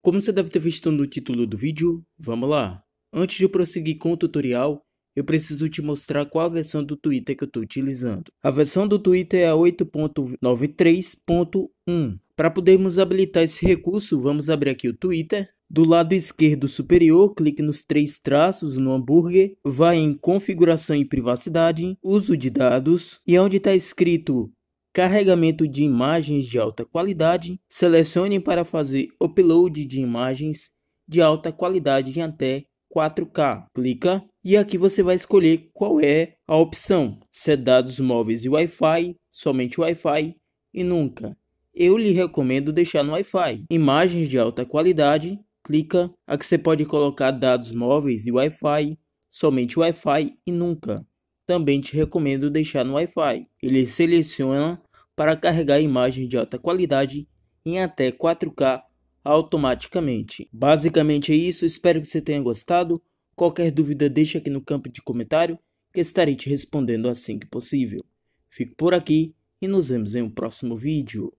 Como você deve ter visto no título do vídeo, vamos lá. Antes de prosseguir com o tutorial, eu preciso te mostrar qual a versão do Twitter que eu estou utilizando. A versão do Twitter é a 8.93.1. Para podermos habilitar esse recurso, vamos abrir aqui o Twitter. Do lado esquerdo superior, clique nos três traços no hambúrguer, vá em configuração e privacidade, uso de dados, e é onde está escrito carregamento de imagens de alta qualidade, selecione para fazer upload de imagens de alta qualidade em até 4K. Clica e aqui você vai escolher qual é a opção, se é dados móveis e Wi-Fi, somente Wi-Fi e nunca. Eu lhe recomendo deixar no Wi-Fi. Imagens de alta qualidade, clica. Aqui você pode colocar dados móveis e Wi-Fi, somente Wi-Fi e nunca. Também te recomendo deixar no Wi-Fi. Ele seleciona para carregar imagens de alta qualidade em até 4K automaticamente. Basicamente é isso, espero que você tenha gostado. Qualquer dúvida deixa aqui no campo de comentário que estarei te respondendo assim que possível. Fico por aqui e nos vemos em um próximo vídeo.